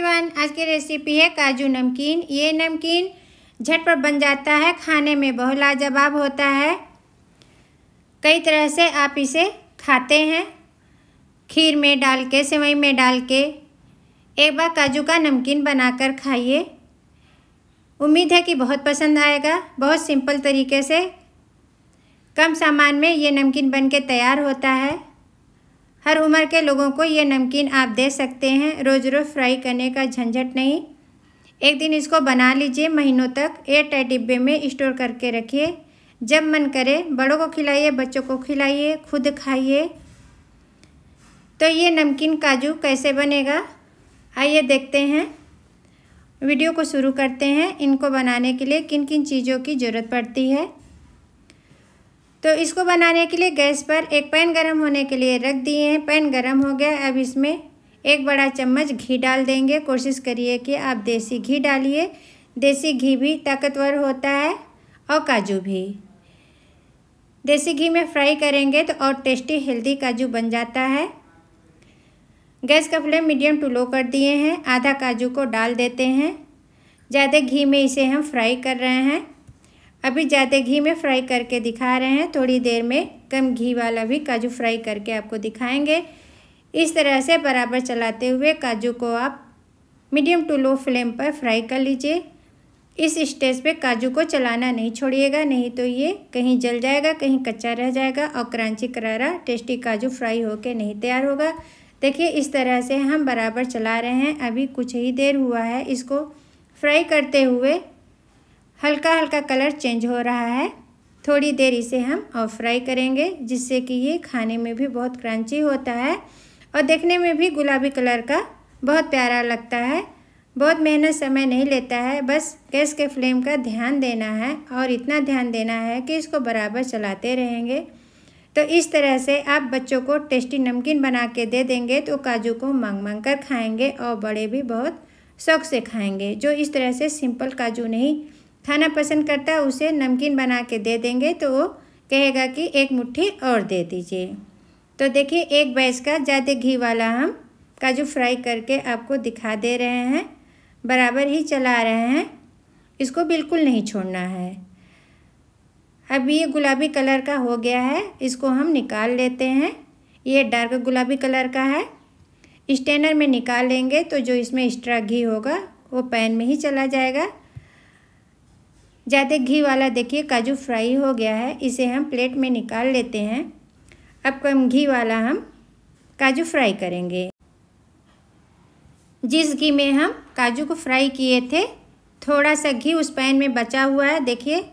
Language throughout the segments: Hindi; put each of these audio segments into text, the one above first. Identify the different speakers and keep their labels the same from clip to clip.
Speaker 1: एवरीवन आज की रेसिपी है काजू नमकीन ये नमकीन झटपट बन जाता है खाने में बहुत लाजवाब होता है कई तरह से आप इसे खाते हैं खीर में डाल के सेवई में डाल के एक बार काजू का नमकीन बनाकर खाइए उम्मीद है कि बहुत पसंद आएगा बहुत सिंपल तरीके से कम सामान में ये नमकीन बन के तैयार होता है हर उम्र के लोगों को ये नमकीन आप दे सकते हैं रोज़ रोज़ फ्राई करने का झंझट नहीं एक दिन इसको बना लीजिए महीनों तक एयर टाइट डिब्बे में स्टोर करके रखिए जब मन करे बड़ों को खिलाइए बच्चों को खिलाइए खुद खाइए तो ये नमकीन काजू कैसे बनेगा आइए देखते हैं वीडियो को शुरू करते हैं इनको बनाने के लिए किन किन चीज़ों की ज़रूरत पड़ती है तो इसको बनाने के लिए गैस पर एक पैन गरम होने के लिए रख दिए हैं पैन गरम हो गया अब इसमें एक बड़ा चम्मच घी डाल देंगे कोशिश करिए कि आप देसी घी डालिए देसी घी भी ताकतवर होता है और काजू भी देसी घी में फ्राई करेंगे तो और टेस्टी हेल्दी काजू बन जाता है गैस का फ्लेम मीडियम टू लो कर दिए हैं आधा काजू को डाल देते हैं ज़्यादा घी में इसे हम फ्राई कर रहे हैं अभी ज़्यादा घी में फ्राई करके दिखा रहे हैं थोड़ी देर में कम घी वाला भी काजू फ्राई करके आपको दिखाएंगे इस तरह से बराबर चलाते हुए काजू को आप मीडियम टू लो फ्लेम पर फ्राई कर लीजिए इस स्टेज पे काजू को चलाना नहीं छोड़िएगा नहीं तो ये कहीं जल जाएगा कहीं कच्चा रह जाएगा और क्रांची करारा टेस्टी काजू फ्राई के नहीं तैयार होगा देखिए इस तरह से हम बराबर चला रहे हैं अभी कुछ ही देर हुआ है इसको फ्राई करते हुए हल्का हल्का कलर चेंज हो रहा है थोड़ी देर इसे हम और फ्राई करेंगे जिससे कि ये खाने में भी बहुत क्रंची होता है और देखने में भी गुलाबी कलर का बहुत प्यारा लगता है बहुत मेहनत समय नहीं लेता है बस गैस के फ्लेम का ध्यान देना है और इतना ध्यान देना है कि इसको बराबर चलाते रहेंगे तो इस तरह से आप बच्चों को टेस्टी नमकीन बना के दे देंगे तो काजू को मांग मांग कर खाएंगे और बड़े भी बहुत शौक से खाएंगे जो इस तरह से सिंपल काजू नहीं खाना पसंद करता है उसे नमकीन बना के दे देंगे तो वो कहेगा कि एक मुट्ठी और दे दीजिए तो देखिए एक बैस का ज़्यादा घी वाला हम काजू फ्राई करके आपको दिखा दे रहे हैं बराबर ही चला रहे हैं इसको बिल्कुल नहीं छोड़ना है अब ये गुलाबी कलर का हो गया है इसको हम निकाल लेते हैं ये डार्क गुलाबी कलर का है स्टेनर में निकाल लेंगे तो जो इसमें एक्स्ट्रा घी होगा वो पैन में ही चला जाएगा ज़्यादा घी वाला देखिए काजू फ्राई हो गया है इसे हम प्लेट में निकाल लेते हैं अब कम घी वाला हम काजू फ्राई करेंगे जिस घी में हम काजू को फ्राई किए थे थोड़ा सा घी उस पैन में बचा हुआ है देखिए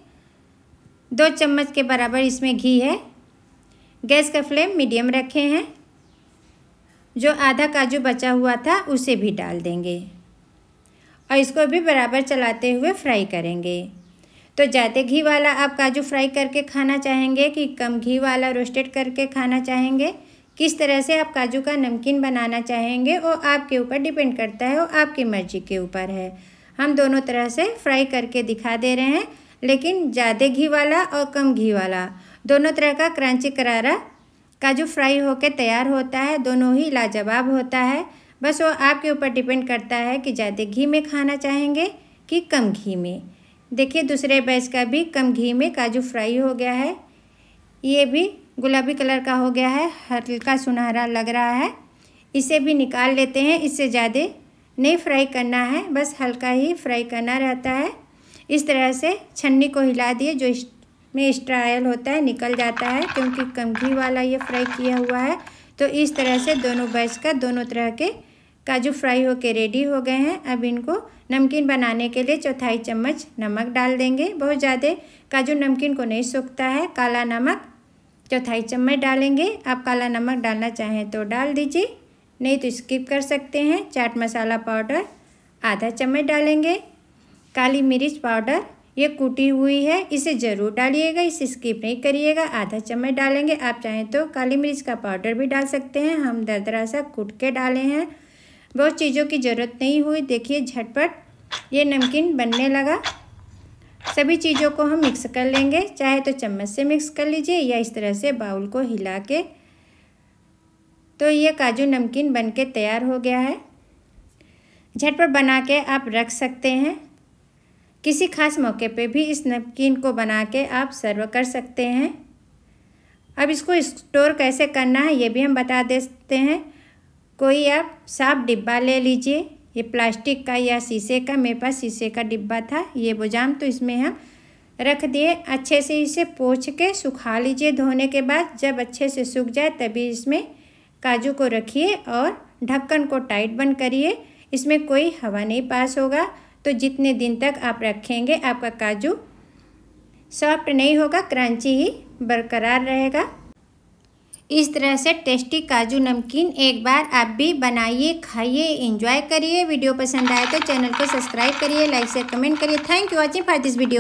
Speaker 1: दो चम्मच के बराबर इसमें घी है गैस का फ्लेम मीडियम रखे हैं जो आधा काजू बचा हुआ था उसे भी डाल देंगे और इसको भी बराबर चलाते हुए फ्राई करेंगे तो ज़्यादा घी वाला आप काजू फ्राई करके खाना चाहेंगे कि कम घी वाला रोस्टेड करके खाना चाहेंगे किस तरह से आप काजू का नमकीन बनाना चाहेंगे वो आपके ऊपर डिपेंड करता है वो आपकी मर्जी के ऊपर है हम दोनों तरह से फ्राई करके दिखा दे रहे हैं लेकिन ज़्यादा घी वाला और कम घी वाला दोनों तरह का क्रंची करारा काजू फ्राई होकर तैयार होता है दोनों ही लाजवाब होता है बस वो आपके ऊपर डिपेंड करता है कि ज़्यादा घी में खाना चाहेंगे कि कम घी में देखिए दूसरे बैच का भी कम घी में काजू फ्राई हो गया है ये भी गुलाबी कलर का हो गया है हल्का सुनहरा लग रहा है इसे भी निकाल लेते हैं इससे ज़्यादा नहीं फ्राई करना है बस हल्का ही फ्राई करना रहता है इस तरह से छन्नी को हिला दिए जो में एक्स्ट्रा आयल होता है निकल जाता है क्योंकि कम घी वाला ये फ्राई किया हुआ है तो इस तरह से दोनों बैच का दोनों तरह के काजू फ्राई होकर रेडी हो गए हैं अब इनको नमकीन बनाने के लिए चौथाई चम्मच नमक डाल देंगे बहुत ज़्यादा काजू नमकीन को नहीं सूखता है काला नमक चौथाई चम्मच डालेंगे आप काला नमक डालना चाहें तो डाल दीजिए नहीं तो स्किप कर सकते हैं चाट मसाला पाउडर आधा चम्मच डालेंगे काली मिर्च पाउडर ये कूटी हुई है इसे ज़रूर डालिएगा इसे स्किप नहीं करिएगा आधा चम्मच डालेंगे आप चाहें तो काली मिर्च का पाउडर भी डाल सकते हैं हम दरदरा सा कूट के डाले हैं बहुत चीज़ों की ज़रूरत नहीं हुई देखिए झटपट ये नमकीन बनने लगा सभी चीज़ों को हम मिक्स कर लेंगे चाहे तो चम्मच से मिक्स कर लीजिए या इस तरह से बाउल को हिला के तो ये काजू नमकीन बन के तैयार हो गया है झटपट बना के आप रख सकते हैं किसी खास मौके पे भी इस नमकीन को बना के आप सर्व कर सकते हैं अब इसको स्टोर कैसे करना है ये भी हम बता देते हैं कोई आप साफ डिब्बा ले लीजिए ये प्लास्टिक का या शीशे का मेरे पास शीशे का डिब्बा था ये बुजाम तो इसमें हम रख दिए अच्छे से इसे पोछ के सुखा लीजिए धोने के बाद जब अच्छे से सूख जाए तभी इसमें काजू को रखिए और ढक्कन को टाइट बंद करिए इसमें कोई हवा नहीं पास होगा तो जितने दिन तक आप रखेंगे आपका काजू सॉफ्ट नहीं होगा क्रंची ही बरकरार रहेगा इस तरह से टेस्टी काजू नमकीन एक बार आप भी बनाइए खाइए इंजॉय करिए वीडियो पसंद आए तो चैनल को सब्सक्राइब करिए लाइक शेयर कमेंट करिए thank you watching for this video